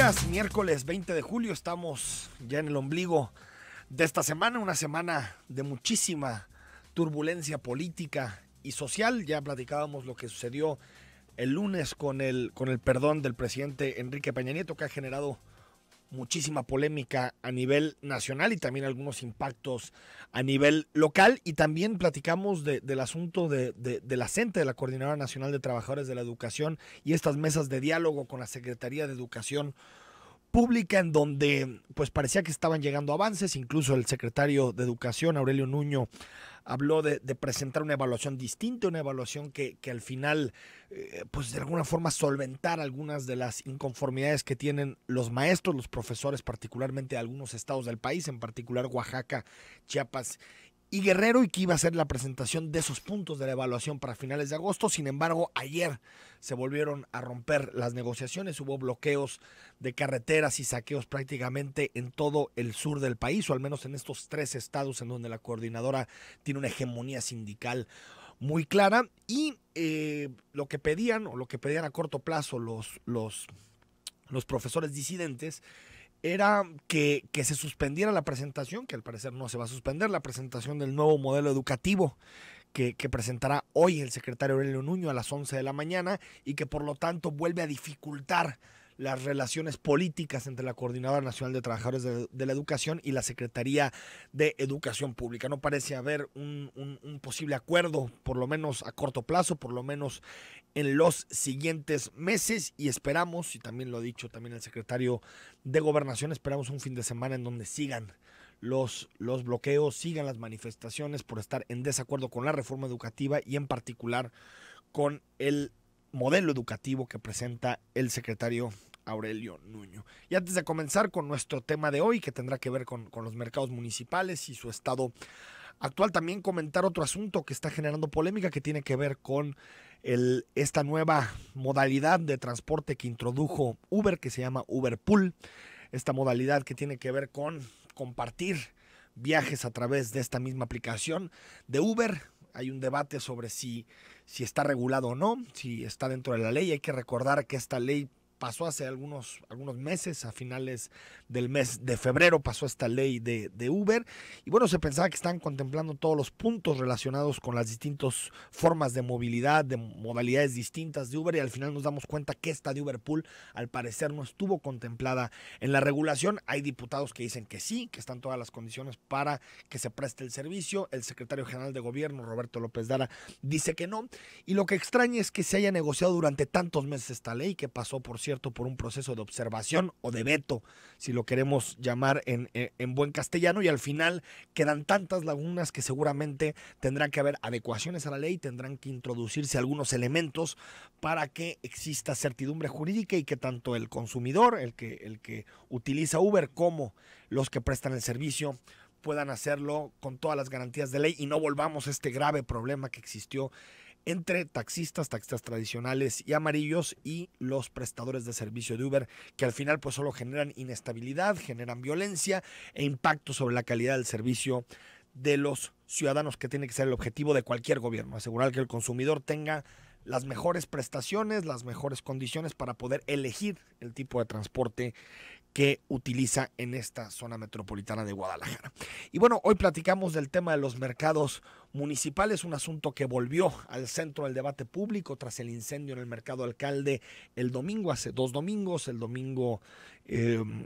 días, miércoles 20 de julio, estamos ya en el ombligo de esta semana, una semana de muchísima turbulencia política y social. Ya platicábamos lo que sucedió el lunes con el, con el perdón del presidente Enrique Peña Nieto, que ha generado muchísima polémica a nivel nacional y también algunos impactos a nivel local. Y también platicamos del asunto de, de, la CENTE, e, de la Coordinadora Nacional de Trabajadores de la Educación, y estas mesas de diálogo con la Secretaría de Educación pública en donde pues parecía que estaban llegando avances, incluso el secretario de Educación, Aurelio Nuño, habló de, presentar una evaluación distinta, una evaluación que, al final eh, pues de alguna forma solventar algunas de las inconformidades que tienen los maestros, los profesores, particularmente de algunos estados del país, en particular Oaxaca, Chiapas y Guerrero y que iba a ser la presentación de esos puntos de la evaluación para finales de agosto. Sin embargo, ayer se volvieron a romper las negociaciones, hubo bloqueos de carreteras y saqueos prácticamente en todo el sur del país, o al menos en estos tres estados en donde la coordinadora tiene una hegemonía sindical muy clara. Y eh, lo que pedían, o lo que pedían a corto plazo los, los, los profesores disidentes, era que, se suspendiera la presentación, que al parecer no se va a suspender, la presentación del nuevo modelo educativo que, presentará hoy el secretario Aurelio Nuño a las 11 de la mañana y que por lo tanto vuelve a dificultar las relaciones políticas entre la Coordinadora Nacional de Trabajadores de, la Educación y la Secretaría de Educación Pública. No parece haber un posible acuerdo, por lo menos a corto plazo, por lo menos en los siguientes meses y esperamos, y también lo ha dicho también el secretario de Gobernación, esperamos un fin de semana en donde sigan los, los bloqueos, sigan las manifestaciones por estar en desacuerdo con la reforma educativa y en particular con el modelo educativo que presenta el secretario Aurelio Nuño. Y antes de comenzar con nuestro tema de hoy, que tendrá que ver con, con los mercados municipales y su estado actual, también comentar otro asunto que está generando polémica que tiene que ver con esta nueva modalidad de transporte que introdujo Uber, que se llama Uber Pool, esta modalidad que tiene que ver con compartir viajes a través de esta misma aplicación de Uber. Hay un debate sobre si, si está regulado o no, si está dentro de la ley. Hay que recordar que esta ley pasó hace algunos, algunos meses, a finales del mes de febrero pasó esta ley de, Uber. Y bueno, se pensaba que están contemplando todos los puntos relacionados con las distintas formas de movilidad, de modalidades distintas de Uber. Y al final nos damos cuenta que esta de Uberpool al parecer no estuvo contemplada en la regulación. Hay diputados que dicen que sí, que están todas las condiciones para que se preste el servicio. El secretario general de gobierno, Roberto López Dara, dice que no. Y lo que extraña es que se haya negociado durante tantos meses esta ley que pasó por cierto por un proceso de observación o de veto, si lo queremos llamar en, buen castellano, y al final quedan tantas lagunas que seguramente tendrán que haber adecuaciones a la ley, tendrán que introducirse algunos elementos para que exista certidumbre jurídica y que tanto el consumidor, el que, el que utiliza Uber, como los que prestan el servicio, puedan hacerlo con todas las garantías de ley y no volvamos a este grave problema que existió entre taxistas, taxistas tradicionales y amarillos y los prestadores de servicio de Uber, que al final pues solo generan inestabilidad, generan violencia e impacto sobre la calidad del servicio de los ciudadanos, que tiene que ser el objetivo de cualquier gobierno, asegurar que el consumidor tenga las mejores prestaciones, las mejores condiciones para poder elegir el tipo de transporte que utiliza en esta zona metropolitana de Guadalajara. Y bueno, hoy platicamos del tema de los mercados municipales, un asunto que volvió al centro del debate público tras el incendio en el mercado alcalde el domingo, hace dos domingos, el domingo, em,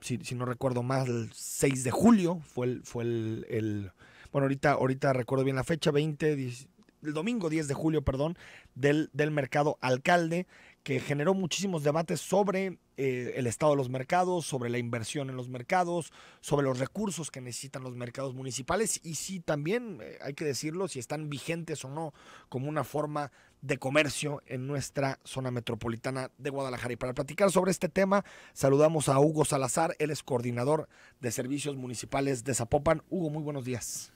si, no recuerdo mal, el 6 de julio fue el... Fue el, bueno, ahorita, ahorita recuerdo bien la fecha, 20, el domingo 10 de julio, perdón, del, del mercado alcalde, que generó muchísimos debates sobre eh, el estado de los mercados, sobre la inversión en los mercados, sobre los recursos que necesitan los mercados municipales y si también, eh, hay que decirlo, si están vigentes o no como una forma de comercio en nuestra zona metropolitana de Guadalajara. Y para platicar sobre este tema, saludamos a Hugo Salazar, él es coordinador de servicios municipales de Zapopan. Hugo, muy buenos días.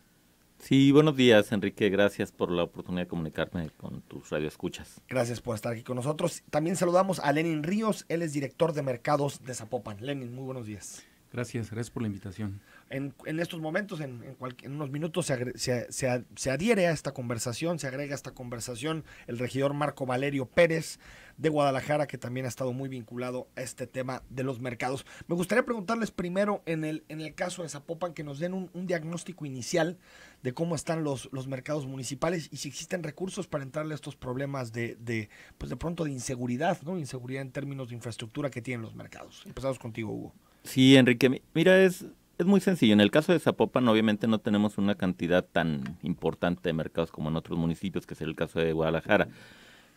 Sí, buenos días, Enrique. Gracias por la oportunidad de comunicarme con tus radioescuchas. Gracias por estar aquí con nosotros. También saludamos a Lenin Ríos, él es director de mercados de Zapopan. Lenin, muy buenos días. Gracias, gracias por la invitación en, estos momentos, en, en unos minutos, se, se, adhiere a esta conversación, se agrega a esta conversación el regidor Marco Valerio Pérez de Guadalajara, que también ha estado muy vinculado a este tema de los mercados. Me gustaría preguntarles primero, en el, en el caso de Zapopan, que nos den un, diagnóstico inicial de cómo están los, los mercados municipales y si existen recursos para entrarle a estos problemas de, de, pues de pronto de inseguridad, ¿no? Inseguridad en términos de infraestructura que tienen los mercados. Empezamos contigo, Hugo. Sí, Enrique. Mira, es es muy sencillo. En el caso de Zapopan, obviamente no tenemos una cantidad tan importante de mercados como en otros municipios, que es el caso de Guadalajara.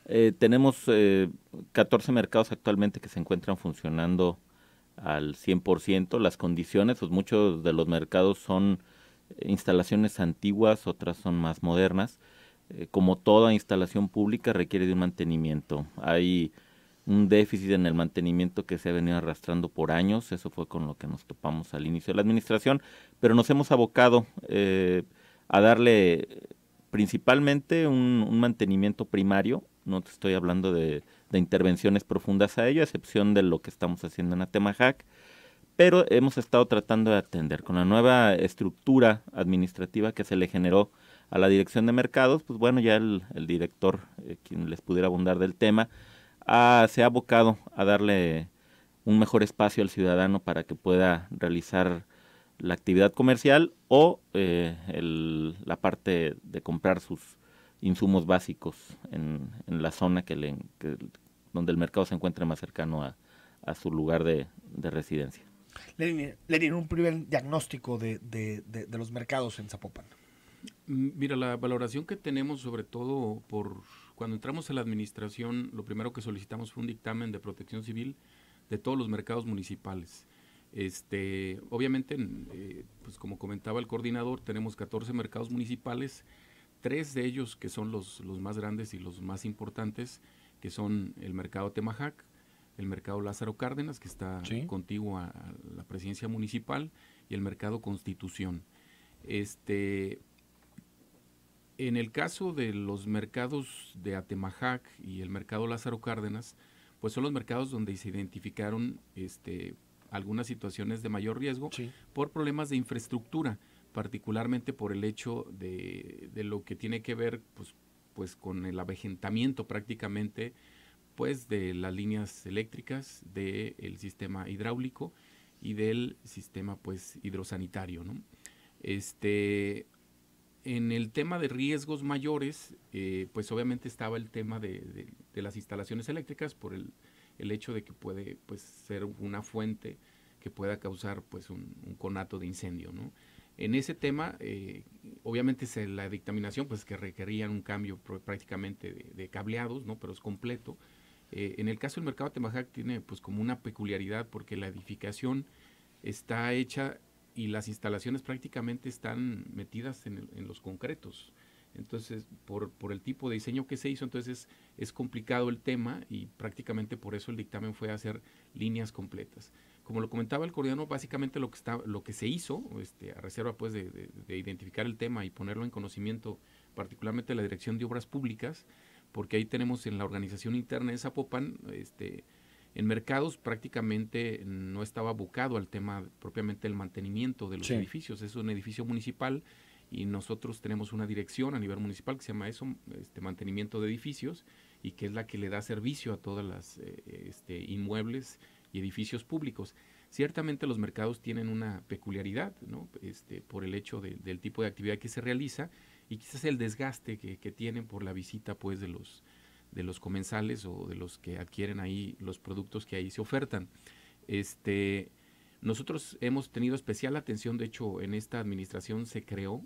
Eh, tenemos 14 eh, mercados actualmente que se encuentran funcionando al 100%. Las condiciones, pues muchos de los mercados son eh, instalaciones antiguas, otras son más modernas. como toda instalación pública, requiere de un mantenimiento. Hay un déficit en el mantenimiento que se ha venido arrastrando por años, eso fue con lo que nos topamos al inicio de la administración, pero nos hemos abocado eh, a darle principalmente un, mantenimiento primario, no te estoy hablando de, intervenciones profundas a ello, a excepción de lo que estamos haciendo en Atemajac, pero hemos estado tratando de atender con la nueva estructura administrativa que se le generó a la dirección de mercados, pues bueno, ya el, director, eh, quien les pudiera abundar del tema, se ha abocado a darle un mejor espacio al ciudadano para que pueda realizar la actividad comercial o eh, la parte de comprar sus insumos básicos en, la zona que, le, donde el mercado se encuentre más cercano a, su lugar de, residencia. Lenin, un primer diagnóstico de, de, los mercados en Zapopan. Mm, mira, la valoración que tenemos sobre todo por cuando entramos a la administración, lo primero que solicitamos fue un dictamen de protección civil de todos los mercados municipales. Este, obviamente, eh, pues como comentaba el coordinador, tenemos 14 mercados municipales, tres de ellos que son los, los más grandes y los más importantes, que son el mercado Temajac, el mercado Lázaro Cárdenas, que está contiguo a la presidencia municipal, y el mercado Constitución. Este, en el caso de los mercados de Atemajac y el mercado Lázaro Cárdenas, pues son los mercados donde se identificaron este, algunas situaciones de mayor riesgo por problemas de infraestructura, particularmente por el hecho de, lo que tiene que ver pues, pues, con el avejentamiento prácticamente pues de las líneas eléctricas, del sistema hidráulico y del sistema pues hidrosanitario, ¿no? Este, en el tema de riesgos mayores, eh, pues obviamente estaba el tema de, las instalaciones eléctricas por el, hecho de que puede pues, ser una fuente que pueda causar pues un, conato de incendio, ¿no? En ese tema, eh, obviamente la dictaminación pues que requería un cambio prácticamente de, cableados, ¿no? Pero es completo. Eh, en el caso del mercado de Temajac tiene pues como una peculiaridad porque la edificación está hecha y las instalaciones prácticamente están metidas en, los concretos. Entonces, por, el tipo de diseño que se hizo, entonces es complicado el tema y prácticamente por eso el dictamen fue hacer líneas completas. Como lo comentaba el coreano, básicamente lo que, está, lo que se hizo, este, a reserva pues de, identificar el tema y ponerlo en conocimiento, particularmente la Dirección de Obras Públicas, porque ahí tenemos en la organización interna de Zapopan, este, en mercados prácticamente no estaba abocado al tema propiamente del mantenimiento de los edificios. Es un edificio municipal y nosotros tenemos una dirección a nivel municipal que se llama eso, este, mantenimiento de edificios, y que es la que le da servicio a todas las eh, este, inmuebles y edificios públicos. Ciertamente los mercados tienen una peculiaridad, ¿no? este, por el hecho del tipo de actividad que se realiza y quizás el desgaste que, que tienen por la visita pues, de los de los comensales o de los que adquieren ahí los productos que ahí se ofertan. Este, nosotros hemos tenido especial atención, de hecho, en esta administración se creó,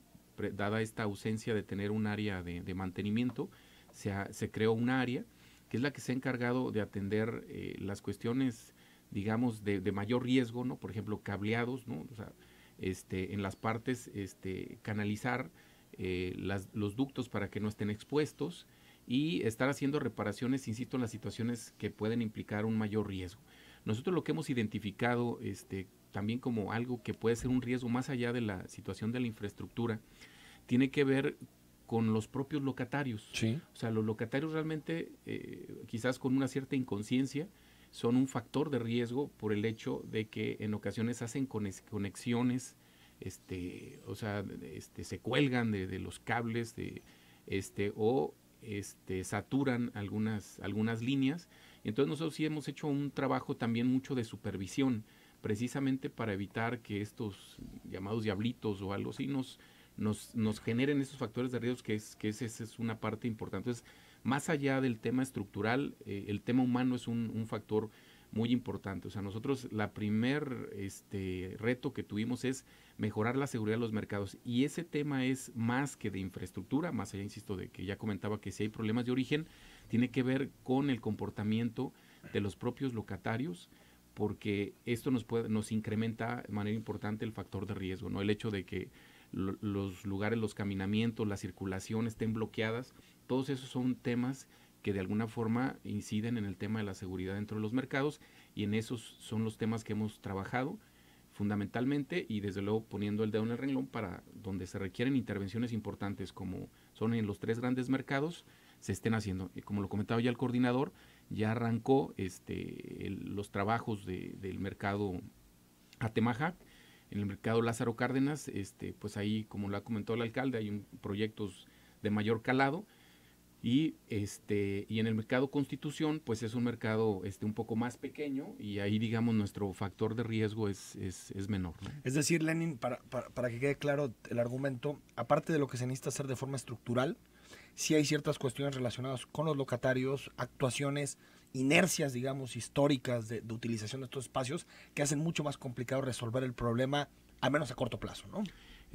dada esta ausencia de tener un área de, mantenimiento, se, se, creó un área que es la que se ha encargado de atender eh, las cuestiones, digamos, de, mayor riesgo, ¿no? Por ejemplo, cableados, ¿no? este, en las partes, este, canalizar eh, los ductos para que no estén expuestos, y estar haciendo reparaciones, insisto, en las situaciones que pueden implicar un mayor riesgo. Nosotros lo que hemos identificado este, también como algo que puede ser un riesgo más allá de la situación de la infraestructura, tiene que ver con los propios locatarios. O sea, los locatarios realmente, eh, quizás con una cierta inconsciencia, son un factor de riesgo por el hecho de que en ocasiones hacen conexiones, este, o sea, este, se cuelgan de, de los cables, de, este, o este, saturan algunas, algunas líneas. Entonces nosotros sí hemos hecho un trabajo también mucho de supervisión, precisamente para evitar que estos llamados diablitos o algo así nos, nos, generen esos factores de riesgo, que es que esa es una parte importante. Entonces, más allá del tema estructural, eh, el tema humano es un, un factor muy importante. O sea, nosotros la primer este, reto que tuvimos es mejorar la seguridad de los mercados y ese tema es más que de infraestructura, más allá, insisto, de que ya comentaba que si hay problemas de origen, tiene que ver con el comportamiento de los propios locatarios porque esto nos puede, nos incrementa de manera importante el factor de riesgo, ¿no? El hecho de que los lugares, los caminamientos, la circulación estén bloqueadas, todos esos son temas que de alguna forma inciden en el tema de la seguridad dentro de los mercados y en esos son los temas que hemos trabajado fundamentalmente y desde luego poniendo el dedo en el renglón para donde se requieren intervenciones importantes como son en los tres grandes mercados se estén haciendo. Y como lo comentaba ya el coordinador, ya arrancó este, los trabajos del mercado Atemaja, en el mercado Lázaro Cárdenas, este, pues ahí, como lo ha comentado el alcalde, hay un, proyectos de mayor calado y, este, y en el mercado Constitución, pues es un mercado este, un poco más pequeño y ahí, digamos, nuestro factor de riesgo es, es, menor. Es decir, Lenin, para, para, que quede claro el argumento, aparte de lo que se necesita hacer de forma estructural, sí hay ciertas cuestiones relacionadas con los locatarios, actuaciones, inercias, digamos, históricas de, de utilización de estos espacios que hacen mucho más complicado resolver el problema, al menos a corto plazo, ¿no?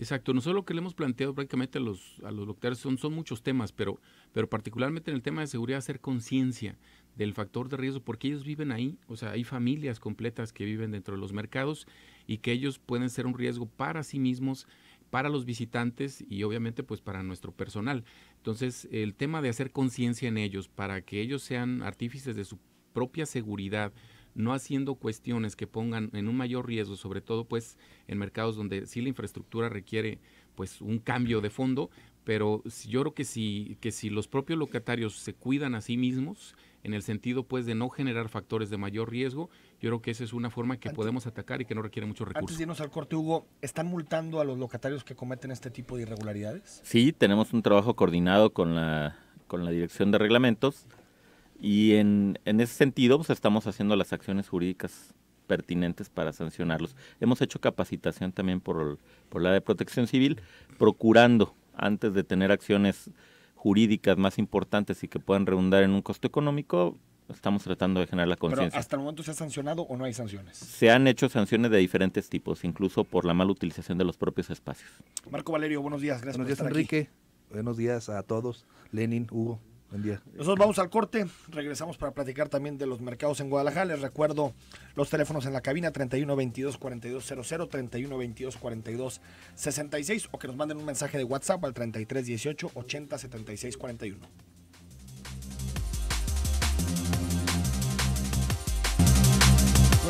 Exacto, nosotros lo que le hemos planteado prácticamente a los, doctores son, son muchos temas, pero, pero particularmente en el tema de seguridad, hacer conciencia del factor de riesgo, porque ellos viven ahí, o sea, hay familias completas que viven dentro de los mercados y que ellos pueden ser un riesgo para sí mismos, para los visitantes y obviamente pues para nuestro personal. Entonces, el tema de hacer conciencia en ellos, para que ellos sean artífices de su propia seguridad, no haciendo cuestiones que pongan en un mayor riesgo, sobre todo pues en mercados donde sí la infraestructura requiere pues un cambio de fondo, pero yo creo que si, que si los propios locatarios se cuidan a sí mismos, en el sentido pues de no generar factores de mayor riesgo, yo creo que esa es una forma que podemos atacar y que no requiere muchos recursos. Antes de irnos al corte, Hugo, ¿están multando a los locatarios que cometen este tipo de irregularidades? Sí, tenemos un trabajo coordinado con la, con la Dirección de Reglamentos y en, ese sentido, pues estamos haciendo las acciones jurídicas pertinentes para sancionarlos. Hemos hecho capacitación también por, por la de protección civil, procurando, antes de tener acciones jurídicas más importantes y que puedan redundar en un costo económico, estamos tratando de generar la conciencia. ¿Hasta el momento se ha sancionado o no hay sanciones? Se han hecho sanciones de diferentes tipos, incluso por la mal utilización de los propios espacios. Marco Valerio, buenos días. Gracias buenos días, Enrique. Buenos días a todos. Lenin, Hugo día. Nosotros vamos al corte, regresamos para platicar también de los mercados en Guadalajara. Les recuerdo los teléfonos en la cabina 31 22 42 00, 31 22 42 66 o que nos manden un mensaje de WhatsApp al 33 18 80 76 41.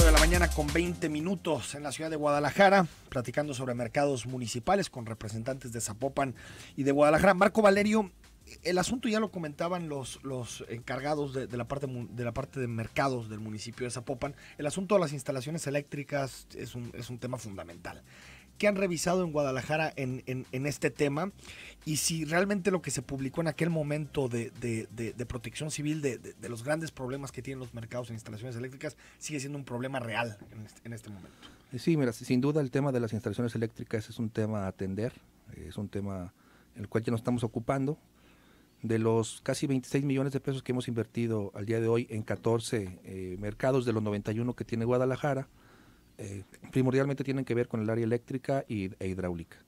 de la mañana con 20 minutos en la ciudad de Guadalajara, platicando sobre mercados municipales con representantes de Zapopan y de Guadalajara. Marco Valerio el asunto ya lo comentaban los, los encargados de, la parte, de la parte de mercados del municipio de Zapopan. El asunto de las instalaciones eléctricas es un, es un tema fundamental. ¿Qué han revisado en Guadalajara en, este tema? Y si realmente lo que se publicó en aquel momento de, protección civil, de, los grandes problemas que tienen los mercados en instalaciones eléctricas, sigue siendo un problema real en este, este momento. Sí, sin duda el tema de las instalaciones eléctricas es un tema a atender, es un tema el cual ya nos estamos ocupando de los casi 26 millones de pesos que hemos invertido al día de hoy en 14 eh, mercados de los 91 que tiene Guadalajara, eh, primordialmente tienen que ver con el área eléctrica y, e hidráulica.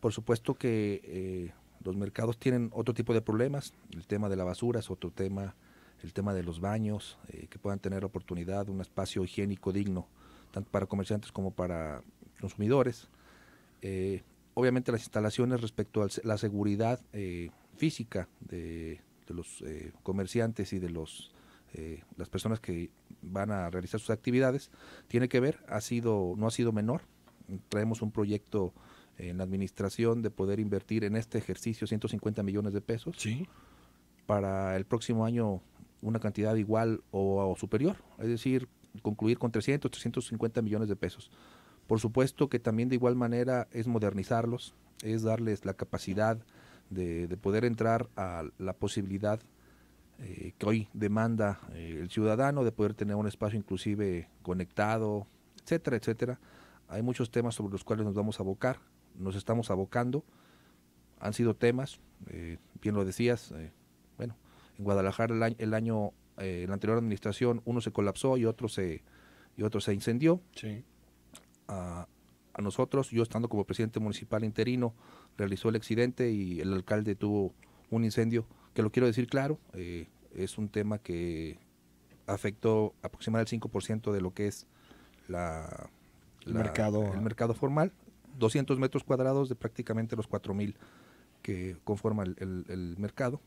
Por supuesto que eh, los mercados tienen otro tipo de problemas, el tema de la basura es otro tema, el tema de los baños, que puedan tener oportunidad, un espacio higiénico digno, tanto para comerciantes como para consumidores. obviamente las instalaciones respecto a la seguridad física de, los eh, comerciantes y de los eh, las personas que van a realizar sus actividades tiene que ver ha sido no ha sido menor traemos un proyecto en la administración de poder invertir en este ejercicio 150 millones de pesos sí para el próximo año una cantidad igual o, o, superior, es decir, concluir con 300, 350 millones de pesos. Por supuesto que también de igual manera es modernizarlos, es darles la capacidad de, poder entrar a la posibilidad eh, que hoy demanda eh, el ciudadano, de poder tener un espacio inclusive conectado, etcétera, etcétera. Hay muchos temas sobre los cuales nos vamos a abocar, nos estamos abocando. Han sido temas, eh, bien lo decías, bueno, en Guadalajara el año, en la anterior administración uno se colapsó y otro se, y otro se incendió. Sí. Ah, a nosotros, yo estando como presidente municipal interino, realizó el accidente y el alcalde tuvo un incendio, que lo quiero decir claro, eh, es un tema que afectó aproximadamente el 5% de lo que es la, el, mercado, el ah. mercado formal, 200 metros cuadrados de prácticamente los 4.000 que conforma el, mercado.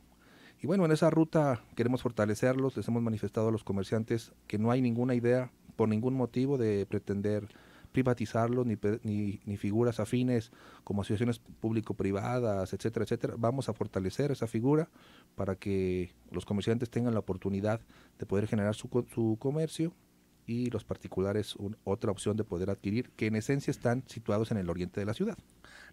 Y bueno, en esa ruta queremos fortalecerlos, les hemos manifestado a los comerciantes que no hay ninguna idea, por ningún motivo, de pretender privatizarlo ni, figuras afines como asociaciones público-privadas, etcétera, etcétera. Vamos a fortalecer esa figura para que los comerciantes tengan la oportunidad de poder generar su, comercio y los particulares otra opción de poder adquirir, que en esencia están situados en el oriente de la ciudad.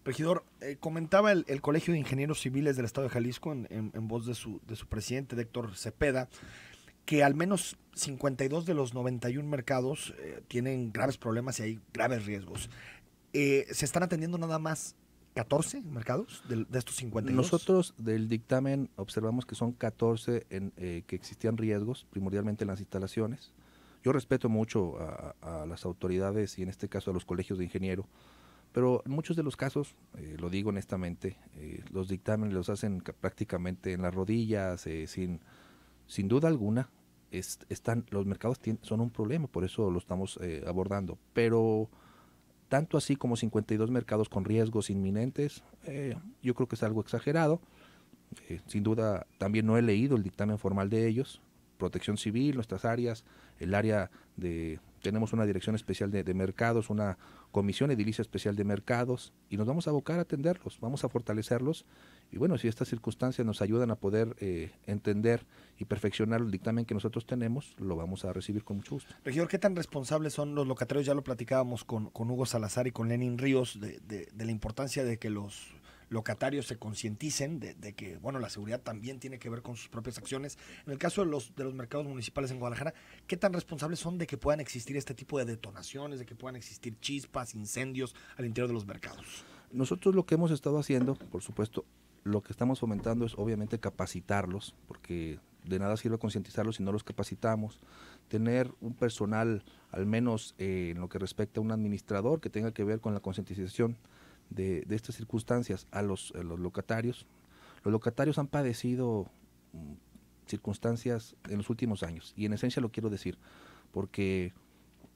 Regidor, eh, comentaba el, Colegio de Ingenieros Civiles del Estado de Jalisco en, voz de su, de su presidente, Héctor Cepeda, que al menos 52 de los 91 mercados eh, tienen graves problemas y hay graves riesgos. Eh, ¿Se están atendiendo nada más 14 mercados de, estos 52? Nosotros del dictamen observamos que son 14 en, eh, que existían riesgos, primordialmente en las instalaciones. Yo respeto mucho a, a, las autoridades y en este caso a los colegios de ingeniero, pero en muchos de los casos, lo digo honestamente, los dictámenes los hacen prácticamente en las rodillas, sin sin duda alguna, están, los mercados tienen, son un problema, por eso lo estamos eh, abordando. Pero tanto así como 52 mercados con riesgos inminentes, eh, yo creo que es algo exagerado. Eh, sin duda, también no he leído el dictamen formal de ellos. Protección civil, nuestras áreas, el área de tenemos una dirección especial de, mercados, una comisión edilicia especial de mercados y nos vamos a abocar a atenderlos, vamos a fortalecerlos y bueno, si estas circunstancias nos ayudan a poder eh, entender y perfeccionar el dictamen que nosotros tenemos, lo vamos a recibir con mucho gusto. Regidor, ¿qué tan responsables son los locatarios? Ya lo platicábamos con, Hugo Salazar y con Lenin Ríos de, de la importancia de que los locatarios se concienticen de, que, bueno, la seguridad también tiene que ver con sus propias acciones. En el caso de los, de los mercados municipales en Guadalajara, ¿qué tan responsables son de que puedan existir este tipo de detonaciones, de que puedan existir chispas, incendios al interior de los mercados? Nosotros lo que hemos estado haciendo, por supuesto, lo que estamos fomentando es obviamente capacitarlos, porque de nada sirve concientizarlos si no los capacitamos. Tener un personal, al menos eh, en lo que respecta a un administrador, que tenga que ver con la concientización de, estas circunstancias a los, los locatarios. Los locatarios han padecido mm, circunstancias en los últimos años y en esencia lo quiero decir porque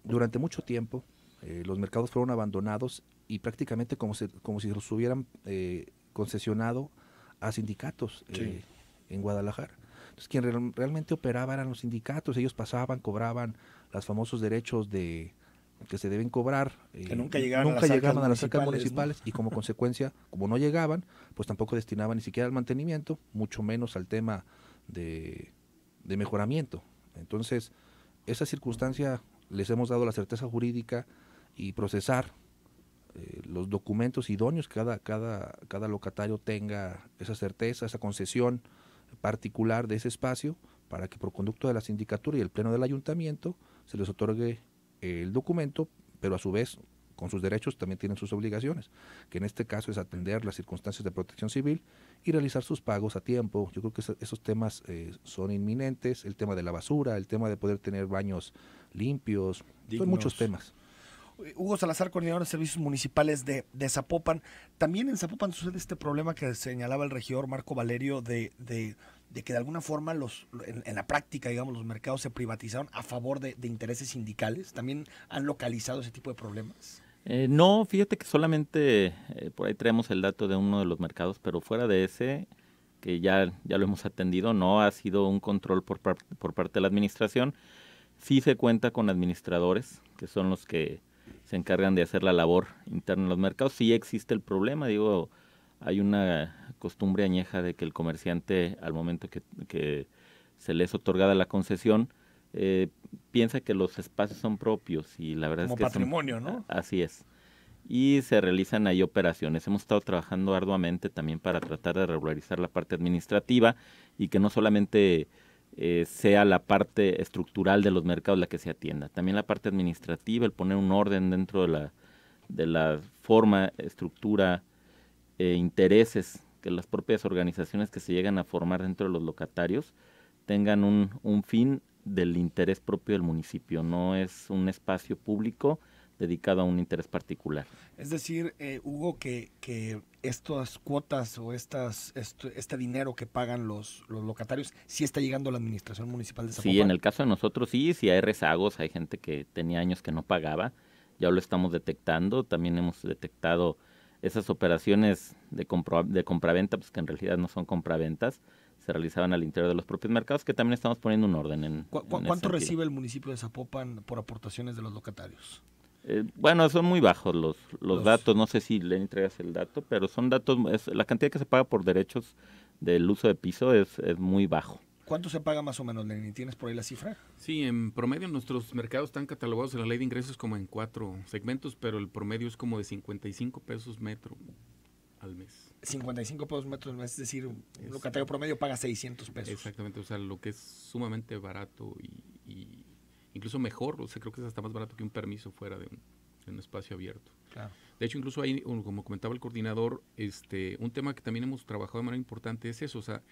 durante mucho tiempo eh, los mercados fueron abandonados y prácticamente como, se, como si los hubieran eh, concesionado a sindicatos eh, en Guadalajara. Entonces, quien realmente operaba eran los sindicatos, ellos pasaban, cobraban los famosos derechos de, que se deben cobrar eh, nunca llegaban, a, las llegaban municipales y como consecuencia, como no llegaban, pues tampoco destinaban ni siquiera al mantenimiento, mucho menos al tema de, mejoramiento. Entonces, esa circunstancia les hemos dado la certeza jurídica y procesar eh, los documentos idóneos que cada, cada, cada locatario tenga esa certeza, esa concesión particular de ese espacio para que por conducto de la sindicatura y el pleno del ayuntamiento se les otorgue el documento, pero a su vez con sus derechos también tienen sus obligaciones, que en este caso es atender las circunstancias de protección civil y realizar sus pagos a tiempo. Yo creo que esos temas eh, son inminentes, el tema de la basura, el tema de poder tener baños limpios, son muchos temas. Eh, Hugo Salazar, coordinador de servicios municipales de, Zapopan. También en Zapopan sucede este problema que señalaba el regidor Marco Valerio de de que de alguna forma los, en, la práctica, digamos, los mercados se privatizaron a favor de, intereses sindicales? ¿También han localizado ese tipo de problemas? Eh, no, fíjate que solamente eh, por ahí traemos el dato de uno de los mercados, pero fuera de ese, que ya, ya lo hemos atendido, no ha sido un control por, por parte de la administración. Sí se cuenta con administradores, que son los que se encargan de hacer la labor interna en los mercados. Sí existe el problema, digo, hay una costumbre añeja de que el comerciante, al momento que, se le es otorgada la concesión, eh, piensa que los espacios son propios y la verdad es que patrimonio, ¿no? Así es. Y se realizan ahí operaciones. Hemos estado trabajando arduamente también para tratar de regularizar la parte administrativa y que no solamente eh, sea la parte estructural de los mercados la que se atienda, también la parte administrativa, el poner un orden dentro de la, de la forma, estructura, e intereses que las propias organizaciones que se llegan a formar dentro de los locatarios tengan un, fin del interés propio del municipio, no es un espacio público dedicado a un interés particular. Es decir, eh, Hugo, que, que, estas cuotas o estas, este, dinero que pagan los, los, locatarios sí está llegando a la administración municipal de Zapopan. Sí, en el caso de nosotros sí, si hay rezagos, hay gente que tenía años que no pagaba, ya lo estamos detectando, también hemos detectado esas operaciones de, de compraventa, pues que en realidad no son compraventas, se realizaban al interior de los propios mercados, que también estamos poniendo un orden. En, ¿Cuánto recibe el municipio de Zapopan por aportaciones de los locatarios? Eh, bueno, son muy bajos los, los, datos, no sé si le entregas el dato, pero son datos, la cantidad que se paga por derechos del uso de piso es, es muy bajo. ¿Cuánto se paga más o menos, ¿Tienes por ahí la cifra? Sí, en promedio nuestros mercados están catalogados en la ley de ingresos como en cuatro segmentos, pero el promedio es como de 55 pesos metro al mes. 55 pesos metro al mes, es decir, un locatario promedio paga 600 pesos. Exactamente, o sea, lo que es sumamente barato y, incluso mejor, o sea, creo que es hasta más barato que un permiso fuera de un, espacio abierto. De hecho, incluso ahí, como comentaba el coordinador, este, un tema que también hemos trabajado de manera importante es eso, o sea,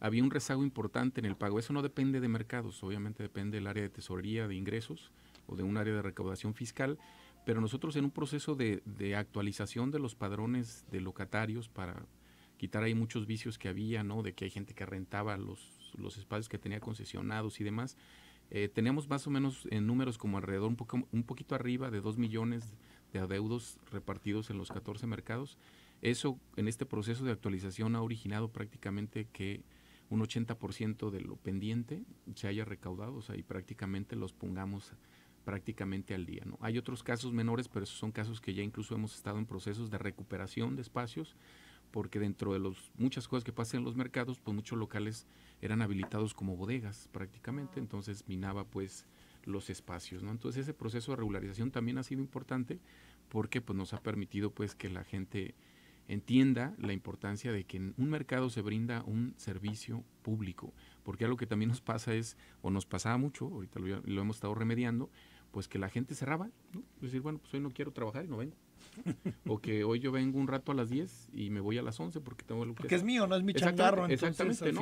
había un rezago importante en el pago. Eso no depende de mercados, obviamente depende del área de tesorería, de ingresos o de un área de recaudación fiscal, pero nosotros en un proceso de, actualización de los padrones de locatarios para quitar ahí muchos vicios que había, ¿no? De que hay gente que rentaba los, los espacios que tenía concesionados y demás. Eh, tenemos más o menos en números como alrededor, un, poco, un poquito arriba de 2 millones de adeudos repartidos en los 14 mercados. Eso en este proceso de actualización ha originado prácticamente que un 80% de lo pendiente se haya recaudado, o sea, y prácticamente los pongamos prácticamente al día. ¿no? Hay otros casos menores, pero esos son casos que ya incluso hemos estado en procesos de recuperación de espacios, porque dentro de los muchas cosas que pasan en los mercados, pues muchos locales eran habilitados como bodegas prácticamente, entonces minaba pues los espacios, ¿no? Entonces ese proceso de regularización también ha sido importante porque pues nos ha permitido pues que la gente entienda la importancia de que en un mercado se brinda un servicio público, porque algo que también nos pasa es, o nos pasaba mucho, ahorita lo, hemos estado remediando, pues que la gente cerraba, ¿no? decir, bueno, pues hoy no quiero trabajar y no vengo. o que hoy yo vengo un rato a las 10 y me voy a las 11 porque tengo que... Porque es mío, no es mi chatarro, exactamente,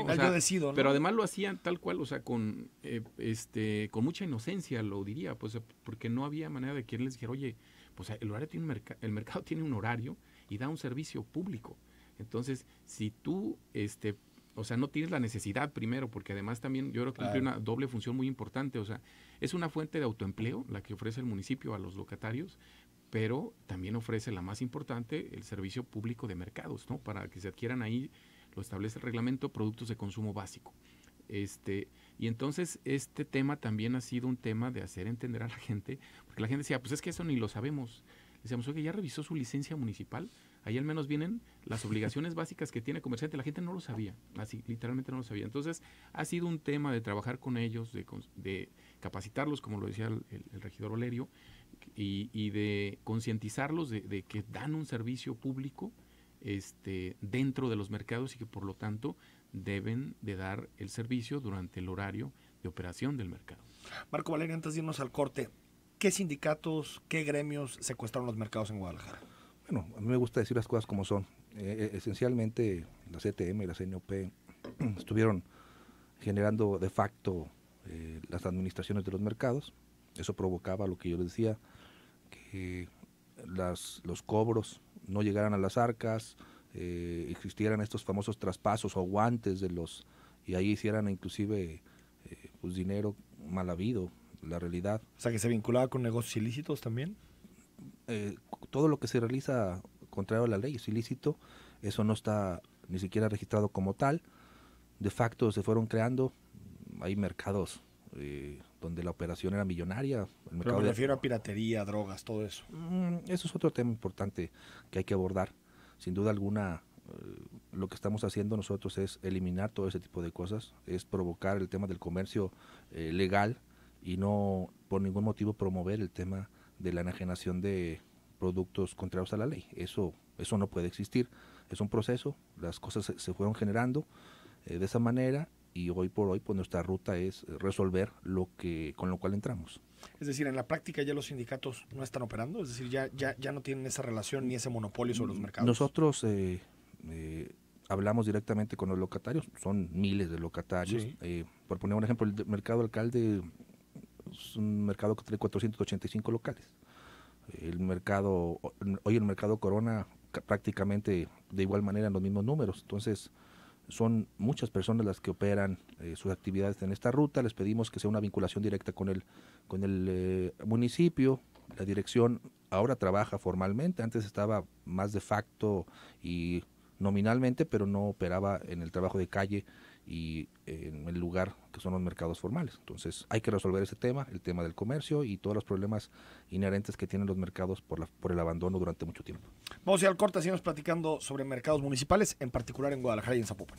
Pero además lo hacían tal cual, o sea, con, eh, este, con mucha inocencia, lo diría, pues porque no había manera de que él les dijera, oye, pues el, horario tiene el mercado tiene un horario y da un servicio público. Entonces, si tú, este, o sea, no tienes la necesidad primero, porque además también yo creo que cumple una doble función muy importante, o sea, es una fuente de autoempleo la que ofrece el municipio a los locatarios, pero también ofrece la más importante, el servicio público de mercados, ¿no? Para que se adquieran ahí, lo establece el reglamento, productos de consumo básico. Este, y entonces este tema también ha sido un tema de hacer entender a la gente, porque la gente decía, pues es que eso ni lo sabemos decíamos, que ¿ya revisó su licencia municipal? Ahí al menos vienen las obligaciones básicas que tiene comerciante. La gente no lo sabía, así, literalmente no lo sabía. Entonces, ha sido un tema de trabajar con ellos, de, capacitarlos, como lo decía el, regidor Olerio, y, de concientizarlos de, de, que dan un servicio público este, dentro de los mercados y que por lo tanto deben de dar el servicio durante el horario de operación del mercado. Marco Valerio, antes de irnos al corte, ¿Qué sindicatos, qué gremios secuestraron los mercados en Guadalajara? Bueno, a mí me gusta decir las cosas como son. Eh, eh, esencialmente, la CTM y la CNOP estuvieron generando de facto eh, las administraciones de los mercados. Eso provocaba lo que yo les decía, que las, los cobros no llegaran a las arcas, existieran estos famosos traspasos o guantes de los, y ahí hicieran inclusive pues, dinero mal habido la realidad. O sea, que se vinculaba con negocios ilícitos también. Eh, todo lo que se realiza contrario a la ley es ilícito, eso no está ni siquiera registrado como tal. De facto se fueron creando, mm, hay mercados eh, donde la operación era millonaria. Pero me refiero a piratería, drogas, todo eso. Mm, eso es otro tema importante que hay que abordar. Sin duda alguna, eh, lo que estamos haciendo nosotros es eliminar todo ese tipo de cosas, es provocar el tema del comercio legal y no por ningún motivo promover el tema de la enajenación de productos contrarios a la ley. Eso, eso no puede existir. Es un proceso, las cosas se, fueron generando eh, de esa manera y hoy por hoy pues nuestra ruta es resolver lo que con lo cual entramos. Es decir, en la práctica ya los sindicatos no están operando, es decir, ya ya, ya no tienen esa relación ni ese monopolio sobre los mm, mercados. Nosotros eh, eh, hablamos directamente con los locatarios, son miles de locatarios. por poner un ejemplo, el mercado alcalde es un mercado que tiene 485 locales. El mercado, hoy el mercado Corona prácticamente de igual manera en los mismos números. Entonces, son muchas personas las que operan eh, sus actividades en esta ruta. Les pedimos que sea una vinculación directa con el, con el eh, municipio. La dirección ahora trabaja formalmente, antes estaba más de facto y nominalmente, pero no operaba en el trabajo de calle y eh, en el lugar que son los mercados formales. Entonces hay que resolver ese tema, el tema del comercio y todos los problemas inherentes que tienen los mercados por, la, por el abandono durante mucho tiempo. Vamos a ir al corte, seguimos platicando sobre mercados municipales, en particular en Guadalajara y en Zapopan.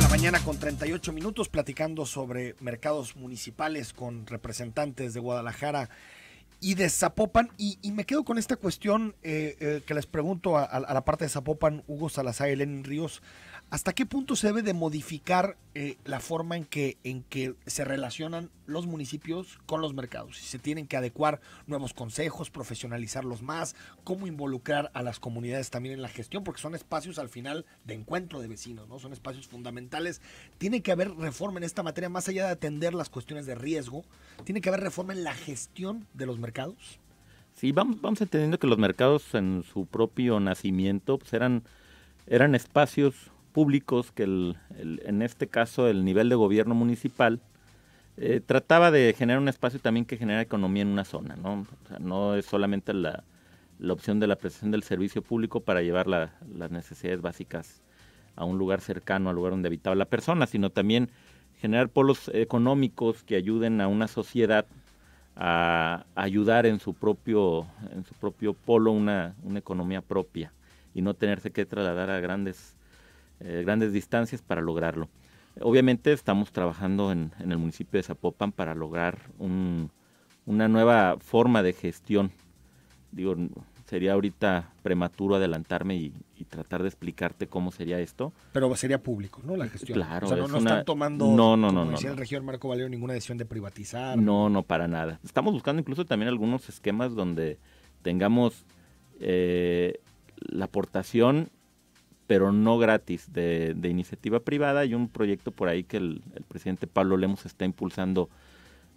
la mañana con 38 minutos platicando sobre mercados municipales con representantes de Guadalajara y de Zapopan. Y, me quedo con esta cuestión eh, eh, que les pregunto a, la parte de Zapopan, Hugo Salazar, y Helen Ríos. ¿Hasta qué punto se debe de modificar eh, la forma en que, en que se relacionan los municipios con los mercados? Si se tienen que adecuar nuevos consejos, profesionalizarlos más, cómo involucrar a las comunidades también en la gestión, porque son espacios al final de encuentro de vecinos, ¿no? Son espacios fundamentales. Tiene que haber reforma en esta materia, más allá de atender las cuestiones de riesgo, tiene que haber reforma en la gestión de los mercados mercados? Sí, vamos, entendiendo que los mercados en su propio nacimiento pues, eran, eran espacios públicos que en este caso el nivel de gobierno municipal eh, trataba de generar un espacio también que genera economía en una zona, ¿no? no es solamente la, opción de la prestación del servicio público para llevar las necesidades básicas a un lugar cercano, al lugar donde habitaba la persona, sino también generar polos económicos que ayuden a una sociedad a ayudar en su propio, en su propio polo una, una economía propia y no tenerse que trasladar a grandes, eh, grandes distancias para lograrlo. Obviamente estamos trabajando en, el municipio de Zapopan para lograr una nueva forma de gestión. Digo, sería ahorita prematuro adelantarme y, tratar de explicarte cómo sería esto. Pero sería público, ¿no? La gestión. Claro. O sea, no, están tomando, como decía el regidor Marco Valero, ninguna decisión de privatizar. No, no, para nada. Estamos buscando incluso también algunos esquemas donde tengamos eh, la aportación, pero no gratis, de, de, iniciativa privada. Hay un proyecto por ahí que el, el presidente Pablo Lemos está impulsando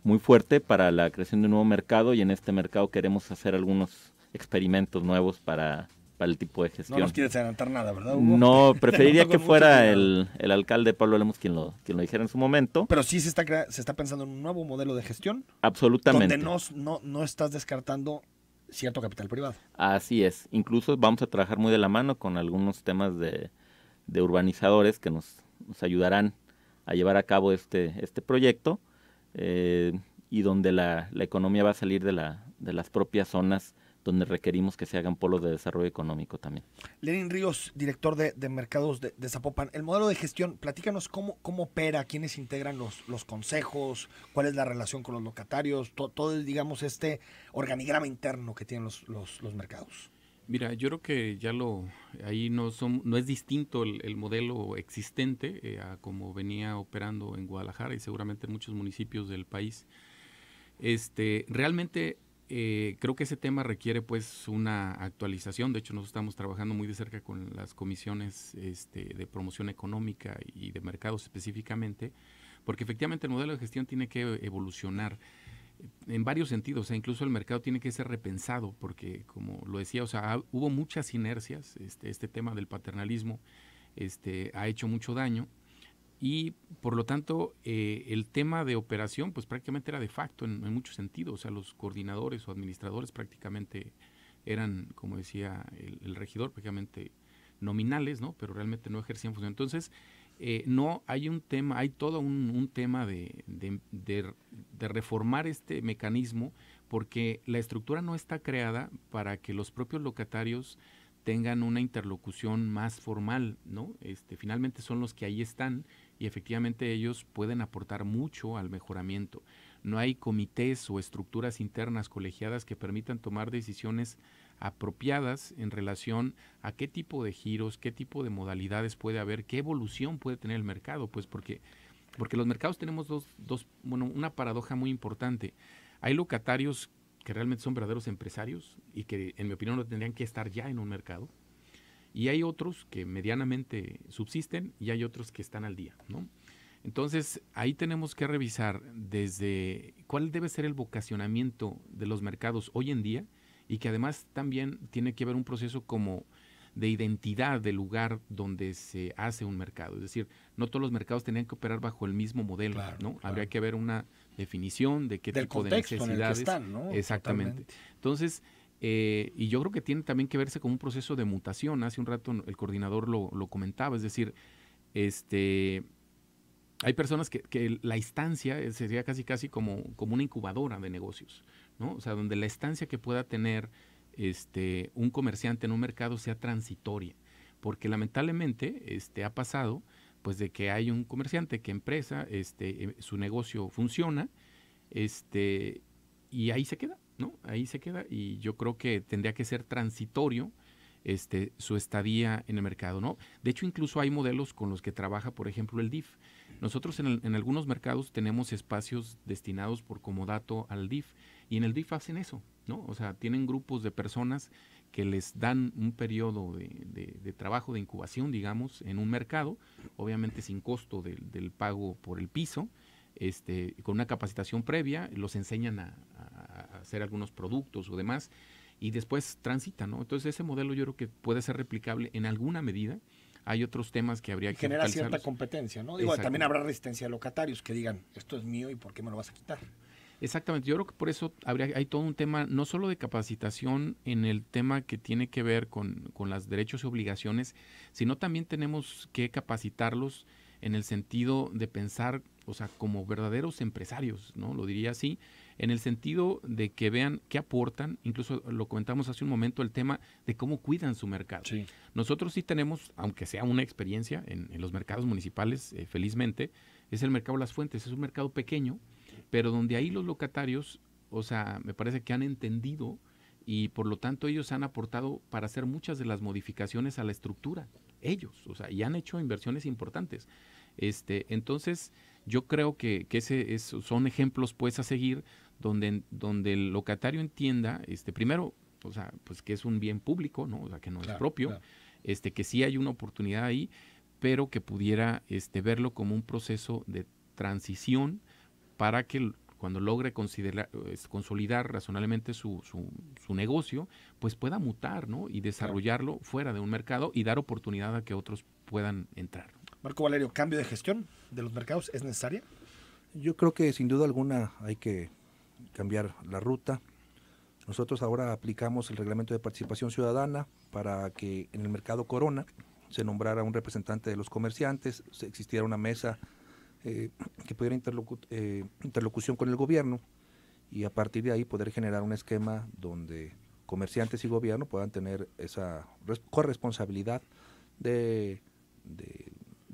muy fuerte para la creación de un nuevo mercado y en este mercado queremos hacer algunos experimentos nuevos para, el tipo de gestión. No nos quieres adelantar nada, ¿verdad, No, preferiría que fuera el, alcalde Pablo Lemos quien lo, quien lo dijera en su momento. Pero sí se está, se está pensando en un nuevo modelo de gestión. Absolutamente. Donde no, no, no estás descartando cierto capital privado. Así es. Incluso vamos a trabajar muy de la mano con algunos temas de, de urbanizadores que nos, ayudarán a llevar a cabo este, este proyecto eh, y donde la, la, economía va a salir de, la, de las propias zonas donde requerimos que se hagan polos de desarrollo económico también. Lenin Ríos, director de, mercados de, Zapopan, el modelo de gestión, platícanos cómo, cómo opera, quiénes integran los, consejos, cuál es la relación con los locatarios, todo, digamos, este organigrama interno que tienen los, mercados. Mira, yo creo que ya lo, ahí no, son, no es distinto el, modelo existente eh, a como venía operando en Guadalajara y seguramente en muchos municipios del país. Este, realmente eh, creo que ese tema requiere pues una actualización. De hecho, nosotros estamos trabajando muy de cerca con las comisiones este, de promoción económica y de mercados específicamente, porque efectivamente el modelo de gestión tiene que evolucionar en varios sentidos, o sea, incluso el mercado tiene que ser repensado, porque como lo decía, o sea, hubo muchas inercias, este, este tema del paternalismo este, ha hecho mucho daño, y por lo tanto eh, el tema de operación pues prácticamente era de facto en, muchos sentidos, o sea, los coordinadores o administradores prácticamente eran, como decía el, regidor, prácticamente nominales, ¿no? Pero realmente no ejercían función. Entonces, eh, no hay un tema, hay todo un, tema de, reformar este mecanismo porque la estructura no está creada para que los propios locatarios tengan una interlocución más formal, ¿no? Este, finalmente son los que ahí están y efectivamente ellos pueden aportar mucho al mejoramiento. No hay comités o estructuras internas colegiadas que permitan tomar decisiones apropiadas en relación a qué tipo de giros, qué tipo de modalidades puede haber, qué evolución puede tener el mercado, pues porque, porque los mercados tenemos dos, dos, bueno, una paradoja muy importante. Hay locatarios que realmente son verdaderos empresarios y que en mi opinión no tendrían que estar ya en un mercado y hay otros que medianamente subsisten y hay otros que están al día, ¿no? Entonces, ahí tenemos que revisar desde cuál debe ser el vocacionamiento de los mercados hoy en día y que además también tiene que haber un proceso como de identidad del lugar donde se hace un mercado. Es decir, no todos los mercados tenían que operar bajo el mismo modelo, ¿no? Habría que haber una definición de qué tipo de necesidades. Exactamente. Entonces, eh, y yo creo que tiene también que verse como un proceso de mutación. Hace un rato el coordinador lo, comentaba, es decir, este, hay personas que, la instancia eh, sería casi casi como, como una incubadora de negocios, ¿no? O sea, donde la estancia que pueda tener este, un comerciante en un mercado sea transitoria. Porque lamentablemente este, ha pasado pues de que hay un comerciante que empresa, este, eh, su negocio funciona, este, y ahí se queda. Ahí se queda y yo creo que tendría que ser transitorio este, su estadía en el mercado, ¿no? De hecho, incluso hay modelos con los que trabaja, por ejemplo, el DIF. Nosotros en, algunos mercados tenemos espacios destinados por comodato al DIF y en el DIF hacen eso, ¿no? O sea, tienen grupos de personas que les dan un periodo de, trabajo, de incubación, digamos, en un mercado, obviamente sin costo del pago por el piso, este, con una capacitación previa, los enseñan a, hacer algunos productos o demás, y después transita, ¿no? Entonces ese modelo yo creo que puede ser replicable en alguna medida. Hay otros temas que habría que... generar cierta competencia, ¿no? Digo, también habrá resistencia a locatarios que digan, esto es mío y ¿por qué me lo vas a quitar? Exactamente, yo creo que por eso habría, hay todo un tema, no solo de capacitación en el tema que tiene que ver con, con derechos y obligaciones, sino también tenemos que capacitarlos en el sentido de pensar, o sea, como verdaderos empresarios, ¿no? Lo diría así, en el sentido de que vean qué aportan, incluso lo comentamos hace un momento, el tema de cómo cuidan su mercado. Nosotros sí tenemos, aunque sea una experiencia en, los mercados municipales, eh, felizmente, es el mercado Las Fuentes, es un mercado pequeño, pero donde ahí los locatarios, o sea, me parece que han entendido y por lo tanto ellos han aportado para hacer muchas de las modificaciones a la estructura, ellos, o sea, y han hecho inversiones importantes. Este, entonces, yo creo que, ese son ejemplos pues a seguir donde, donde el locatario entienda, este, primero, o sea, pues que es un bien público, ¿no? O sea, que no es propio, este, que sí hay una oportunidad ahí, pero que pudiera este, verlo como un proceso de transición para que cuando logre consolidar razonablemente su, su, negocio, pues pueda mutar ¿no? y desarrollarlo fuera de un mercado y dar oportunidad a que otros puedan entrar. Marco Valerio, ¿cambio de gestión de los mercados es necesaria? Yo creo que sin duda alguna hay que cambiar la ruta. Nosotros ahora aplicamos el reglamento de participación ciudadana para que en el mercado Corona se nombrara un representante de los comerciantes, existiera una mesa eh, que pudiera eh, interlocución con el gobierno y a partir de ahí poder generar un esquema donde comerciantes y gobierno puedan tener esa corresponsabilidad de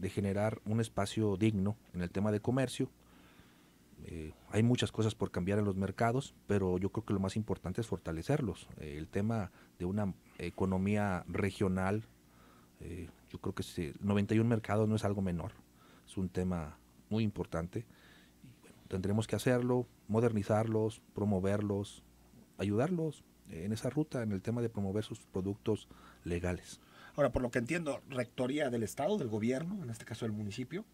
generar un espacio digno en el tema de comercio, eh, hay muchas cosas por cambiar en los mercados, pero yo creo que lo más importante es fortalecerlos. Eh, el tema de una economía regional, eh, yo creo que 91 mercados no es algo menor, es un tema muy importante. tendremos que hacerlo, modernizarlos, promoverlos, ayudarlos en esa ruta, en el tema de promover sus productos legales. Ahora, por lo que entiendo, rectoría del Estado, del gobierno, en este caso del municipio,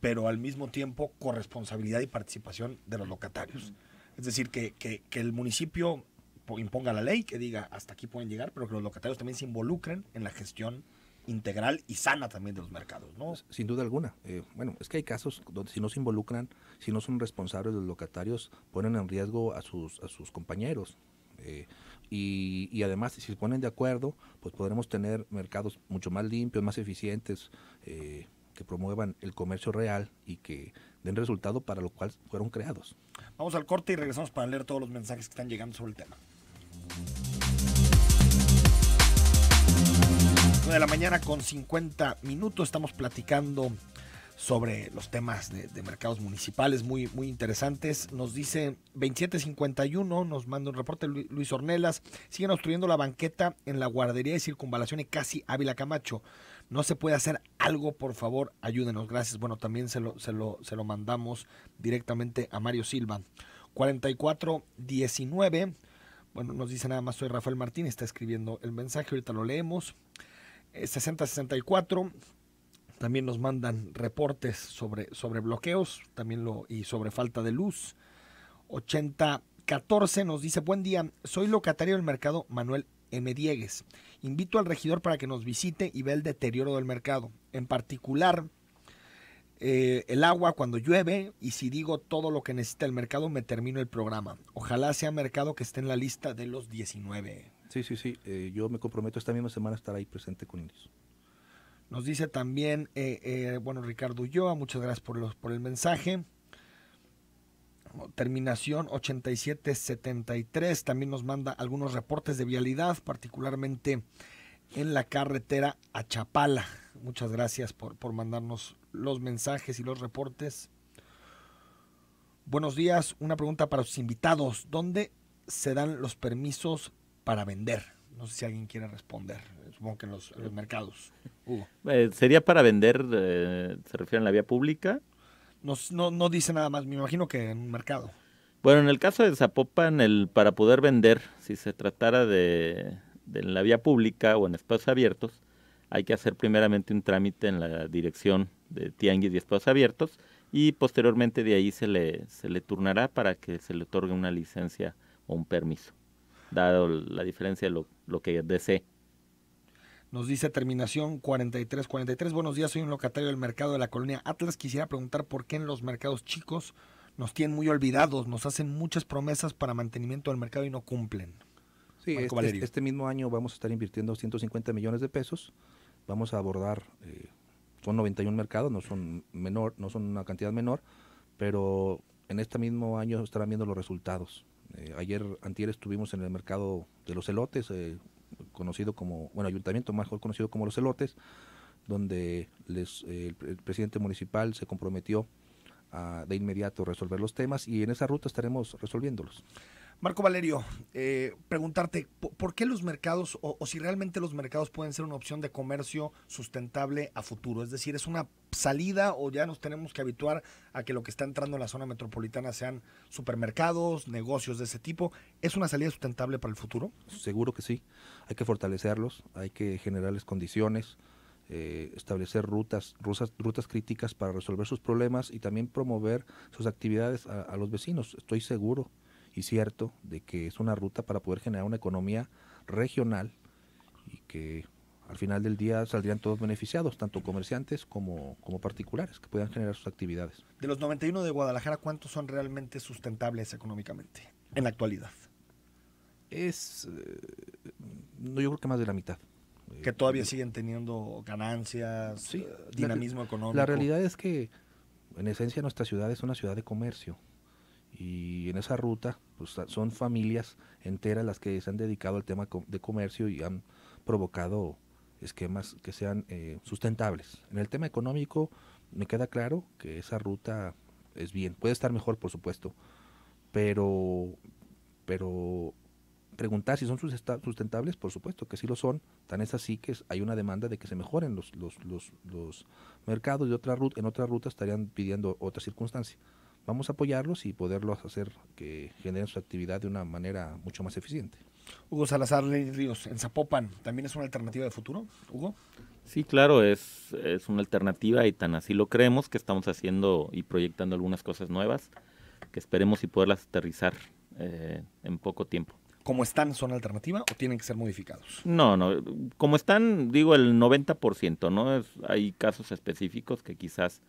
pero al mismo tiempo corresponsabilidad y participación de los locatarios. Es decir, que, el municipio imponga la ley, que diga hasta aquí pueden llegar, pero que los locatarios también se involucren en la gestión integral y sana también de los mercados, ¿no? Sin duda alguna. Eh, bueno, es que hay casos donde si no se involucran, si no son responsables los locatarios, ponen en riesgo a sus, a sus compañeros. Eh, y, y, además, si se ponen de acuerdo, pues podremos tener mercados mucho más limpios, más eficientes. Eh, que promuevan el comercio real y que den resultado para lo cual fueron creados. Vamos al corte y regresamos para leer todos los mensajes que están llegando sobre el tema. 9 de la mañana con 50 minutos estamos platicando sobre los temas de, mercados municipales muy, muy interesantes. Nos dice 2751, nos manda un reporte Luis Ornelas, siguen obstruyendo la banqueta en la guardería de circunvalación y casi Ávila Camacho no se puede hacer algo, por favor, ayúdenos. Gracias. Bueno, también se lo, se lo, mandamos directamente a Mario Silva. 4419. Bueno, nos dice nada más, soy Rafael Martín, está escribiendo el mensaje, ahorita lo leemos. 6064. Eh, también nos mandan reportes sobre, sobre bloqueos también y sobre falta de luz. 8014 nos dice, buen día, soy locatario del mercado Manuel M. Diegues. Invito al regidor para que nos visite y vea el deterioro del mercado. En particular, eh, el agua cuando llueve y si digo todo lo que necesita el mercado, me termino el programa. Ojalá sea mercado que esté en la lista de los 19. Sí, sí, sí. Eh, yo me comprometo esta misma semana estar ahí presente con ellos. Nos dice también, eh, bueno, Ricardo Ulloa, muchas gracias por, los, por el mensaje terminación 8773. También nos manda algunos reportes de vialidad, particularmente en la carretera a Chapala. Muchas gracias por, mandarnos los mensajes y los reportes. Buenos días, una pregunta para sus invitados. ¿Dónde se dan los permisos para vender? No sé si alguien quiere responder. Supongo que en los, mercados. Hugo. Eh, sería para vender, eh, se refiere a la vía pública no, no, no dice nada más, me imagino que en un mercado. Bueno, en el caso de Zapopan, el, para poder vender, si se tratara de, de la vía pública o en espacios abiertos, hay que hacer primeramente un trámite en la dirección de tianguis y espacios abiertos y posteriormente de ahí se le, se le turnará para que se le otorgue una licencia o un permiso, dado la diferencia de lo, lo que desee. Nos dice terminación 4343. Buenos días, soy un locatario del mercado de la colonia Atlas. Quisiera preguntar por qué en los mercados chicos nos tienen muy olvidados, nos hacen muchas promesas para mantenimiento del mercado y no cumplen. Sí, este, este, mismo año vamos a estar invirtiendo 150 millones de pesos. Vamos a abordar, eh, son 91 mercados, no son menor, no son una cantidad menor, pero en este mismo año estarán viendo los resultados. Eh, ayer, antier estuvimos en el mercado de los elotes, eh, conocido como, bueno, ayuntamiento mejor conocido como Los Elotes, donde les, el, presidente municipal se comprometió de inmediato resolver los temas y en esa ruta estaremos resolviéndolos. Marco Valerio, eh, preguntarte, ¿por qué los mercados o, si realmente los mercados pueden ser una opción de comercio sustentable a futuro? Es decir, ¿es una salida o ya nos tenemos que habituar a que lo que está entrando en la zona metropolitana sean supermercados, negocios de ese tipo? ¿Es una salida sustentable para el futuro? Seguro que sí. Hay que fortalecerlos, hay que generarles condiciones, eh, establecer rutas, rutas, rutas críticas para resolver sus problemas y también promover sus actividades a los vecinos. Estoy seguro y cierto de que es una ruta para poder generar una economía regional y que al final del día saldrían todos beneficiados, tanto comerciantes como, como particulares, que puedan generar sus actividades. De los 91 de Guadalajara, ¿cuántos son realmente sustentables económicamente en la actualidad? Es, eh, no, yo creo que más de la mitad. Que todavía eh, siguen teniendo ganancias, eh, dinamismo económico. La realidad es que, en esencia, nuestra ciudad es una ciudad de comercio y en esa ruta pues, son familias enteras las que se han dedicado al tema de comercio y han provocado esquemas que sean eh, sustentables. En el tema económico me queda claro que esa ruta es bien, puede estar mejor por supuesto, pero, pero preguntar si son sustentables, por supuesto que sí lo son, tan es así que hay una demanda de que se mejoren los, los, los mercados y otra ruta, en otra ruta estarían pidiendo otra circunstancia vamos a apoyarlos y poderlos hacer que generen su actividad de una manera mucho más eficiente. Hugo Salazar Ríos, en Zapopan, ¿también es una alternativa de futuro, Hugo? Sí, claro, es, es una alternativa y tan así lo creemos que estamos haciendo y proyectando algunas cosas nuevas que esperemos y poderlas aterrizar eh, en poco tiempo. ¿Cómo están? ¿Son alternativa o tienen que ser modificados? No, no. Como están, digo, el 90%, ¿no? hay casos específicos que quizás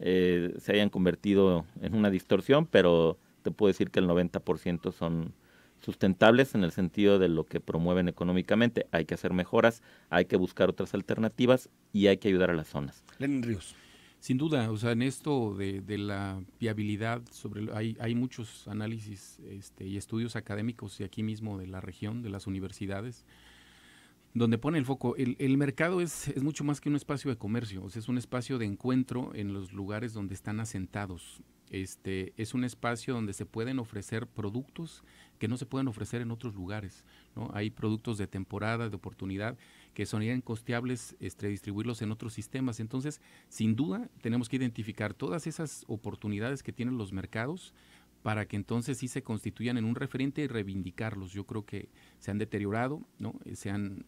eh, se hayan convertido en una distorsión, pero te puedo decir que el 90% son sustentables en el sentido de lo que promueven económicamente. Hay que hacer mejoras, hay que buscar otras alternativas y hay que ayudar a las zonas. Lenin Ríos. Sin duda, o sea, en esto de, la viabilidad, sobre, hay, muchos análisis este, y estudios académicos y aquí mismo de la región, de las universidades, donde pone el foco. El, el mercado es, mucho más que un espacio de comercio, es un espacio de encuentro en los lugares donde están asentados. Este, es un espacio donde se pueden ofrecer productos que no se pueden ofrecer en otros lugares. ¿no? Hay productos de temporada, de oportunidad, que son incosteables este, distribuirlos en otros sistemas. Entonces, sin duda, tenemos que identificar todas esas oportunidades que tienen los mercados para que entonces sí se constituyan en un referente y reivindicarlos. Yo creo que se han deteriorado, ¿no? Eh, se han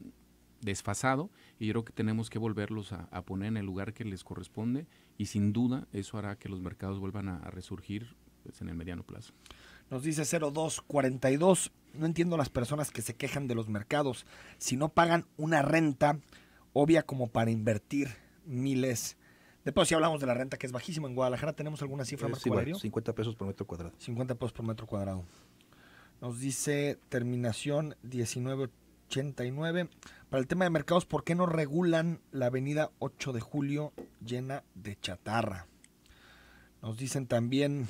desfasado y yo creo que tenemos que volverlos a, poner en el lugar que les corresponde y sin duda eso hará que los mercados vuelvan a, resurgir pues, en el mediano plazo. Nos dice 0242, no entiendo las personas que se quejan de los mercados, si no pagan una renta obvia como para invertir miles Después si hablamos de la renta que es bajísima en Guadalajara, ¿tenemos alguna cifra, Marco sí, 50 pesos por metro cuadrado. 50 pesos por metro cuadrado. Nos dice terminación 1989. Para el tema de mercados, ¿por qué no regulan la avenida 8 de julio llena de chatarra? Nos dicen también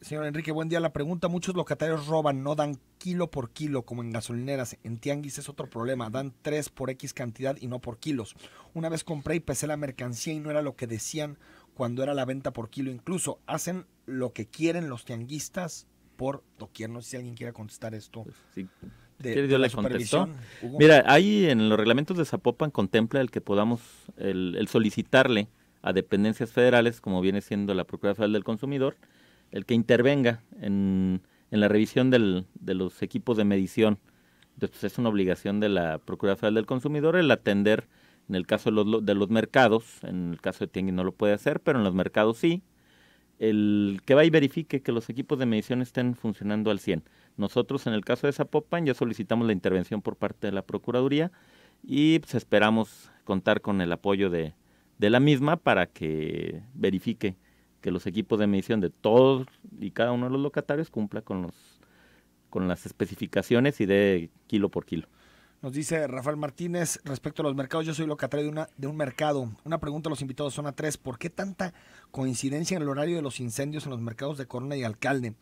Señor Enrique, buen día. La pregunta, muchos locatarios roban, no dan kilo por kilo como en gasolineras. En tianguis es otro problema, dan tres por X cantidad y no por kilos. Una vez compré y pesé la mercancía y no era lo que decían cuando era la venta por kilo. Incluso hacen lo que quieren los tianguistas por doquier. No sé si alguien quiera contestar esto. Pues, sí. contestó. Mira, ahí en los reglamentos de Zapopan contempla el que podamos, el, solicitarle a dependencias federales, como viene siendo la Procuraduría Federal del Consumidor, el que intervenga en, la revisión de los equipos de medición. Entonces pues, es una obligación de la Procuraduría Federal del Consumidor el atender, en el caso de los, mercados, en el caso de Tiengui no lo puede hacer, pero en los mercados sí, el que va y verifique que los equipos de medición estén funcionando al 100. Nosotros en el caso de Zapopan ya solicitamos la intervención por parte de la Procuraduría y pues, esperamos contar con el apoyo de la misma para que verifique que los equipos de medición de todos y cada uno de los locatarios cumpla con los con las especificaciones y de kilo por kilo. Nos dice Rafael Martínez, respecto a los mercados, yo soy locatario de, una, de un mercado. Una pregunta a los invitados, zona 3, ¿por qué tanta coincidencia en el horario de los incendios en los mercados de Corona y Alcalde?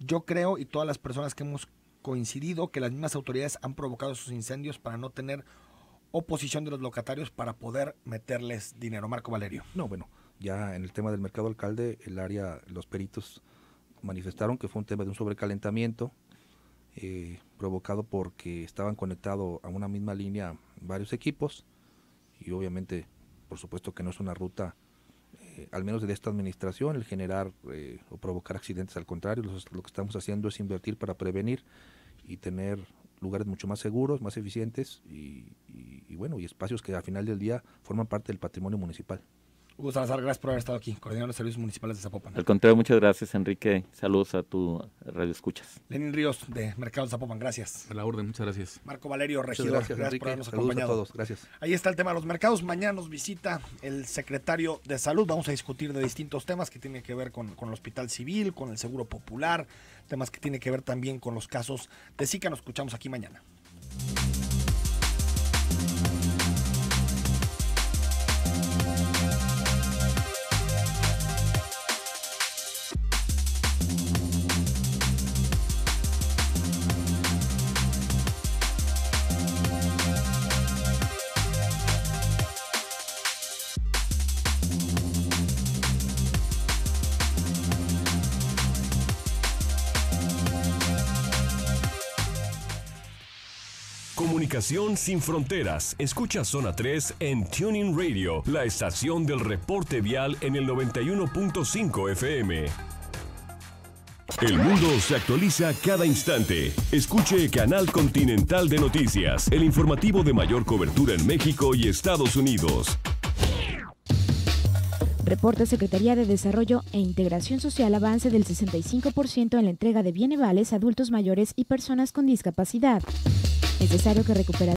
Yo creo, y todas las personas que hemos coincidido, que las mismas autoridades han provocado sus incendios para no tener oposición de los locatarios para poder meterles dinero. Marco Valerio. No, bueno, ya en el tema del mercado alcalde, el área, los peritos manifestaron que fue un tema de un sobrecalentamiento eh, provocado porque estaban conectados a una misma línea varios equipos y obviamente, por supuesto que no es una ruta, eh, al menos de esta administración, el generar eh, o provocar accidentes. Al contrario, lo que estamos haciendo es invertir para prevenir y tener lugares mucho más seguros, más eficientes y, y bueno, y espacios que al final del día forman parte del patrimonio municipal. Hugo Salazar, gracias por haber estado aquí, coordinador de servicios municipales de Zapopan. Al contrario, muchas gracias, Enrique. Saludos a tu radio escuchas. Lenin Ríos, de Mercado de Zapopan, gracias. A la orden, muchas gracias. Marco Valerio, regidor, gracias, por habernos A todos, gracias. Ahí está el tema de los mercados. Mañana nos visita el secretario de Salud. Vamos a discutir de distintos temas que tienen que ver con, con el Hospital Civil, con el Seguro Popular, temas que tienen que ver también con los casos de Zika. Nos escuchamos aquí mañana. sin fronteras. Escucha Zona 3 en Tuning Radio, la estación del reporte vial en el 91.5 FM. El mundo se actualiza cada instante. Escuche Canal Continental de Noticias, el informativo de mayor cobertura en México y Estados Unidos. Reporte Secretaría de Desarrollo e Integración Social avance del 65% en la entrega de bienes vales a adultos mayores y personas con discapacidad necesario que recuperar